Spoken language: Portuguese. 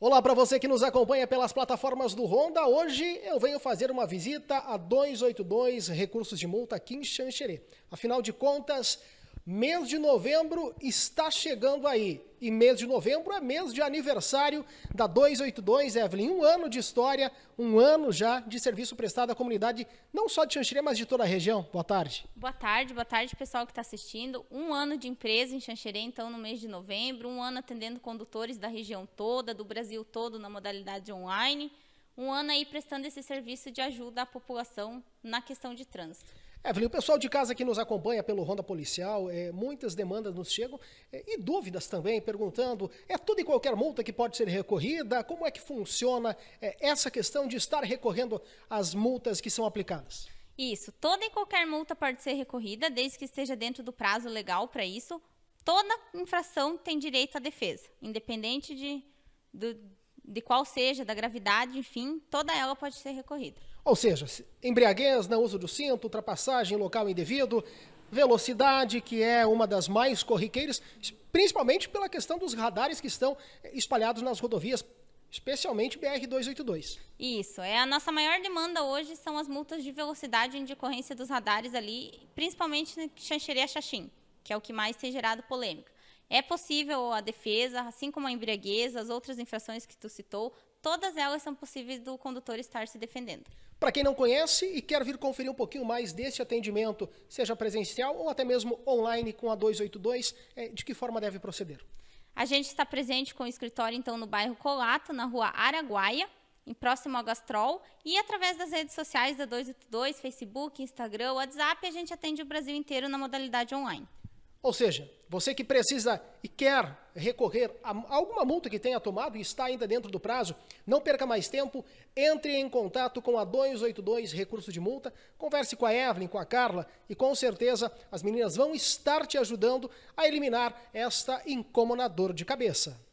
Olá para você que nos acompanha pelas plataformas do Honda. Hoje eu venho fazer uma visita a 282 Recursos de Multa aqui em Xanxerê. Afinal de contas, Mês de novembro está chegando aí. E mês de novembro é mês de aniversário da 282, Evelyn. Um ano de história, um ano já de serviço prestado à comunidade, não só de Xanxerê, mas de toda a região. Boa tarde. Boa tarde, boa tarde, pessoal que está assistindo. Um ano de empresa em Xanxerê, então, no mês de novembro. Um ano atendendo condutores da região toda, do Brasil todo, na modalidade online. Um ano aí prestando esse serviço de ajuda à população na questão de trânsito. Evelyn, é, o pessoal de casa que nos acompanha pelo Ronda Policial, é, muitas demandas nos chegam é, e dúvidas também, perguntando: é toda e qualquer multa que pode ser recorrida? Como é que funciona é, essa questão de estar recorrendo às multas que são aplicadas? Isso, toda e qualquer multa pode ser recorrida, desde que esteja dentro do prazo legal para isso. Toda infração tem direito à defesa, independente de, do, de qual seja, da gravidade, enfim, toda ela pode ser recorrida. Ou seja, embriaguez, não uso do cinto, ultrapassagem em local indevido, velocidade, que é uma das mais corriqueiras, principalmente pela questão dos radares que estão espalhados nas rodovias, especialmente BR-282. Isso, é a nossa maior demanda hoje são as multas de velocidade em decorrência dos radares ali, principalmente na Xanxerê Xaxim, que é o que mais tem gerado polêmica. É possível a defesa, assim como a embriaguez, as outras infrações que tu citou, todas elas são possíveis do condutor estar se defendendo. Para quem não conhece e quer vir conferir um pouquinho mais desse atendimento, seja presencial ou até mesmo online com a 282, é, de que forma deve proceder? A gente está presente com o escritório então no bairro Colato, na rua Araguaia, em próximo ao Gastrol, e através das redes sociais da 282, Facebook, Instagram, WhatsApp, a gente atende o Brasil inteiro na modalidade online. Ou seja, você que precisa e quer recorrer a alguma multa que tenha tomado e está ainda dentro do prazo, não perca mais tempo, entre em contato com a 282 Recurso de Multa, converse com a Evelyn, com a Carla e com certeza as meninas vão estar te ajudando a eliminar esta incomoda dor de cabeça.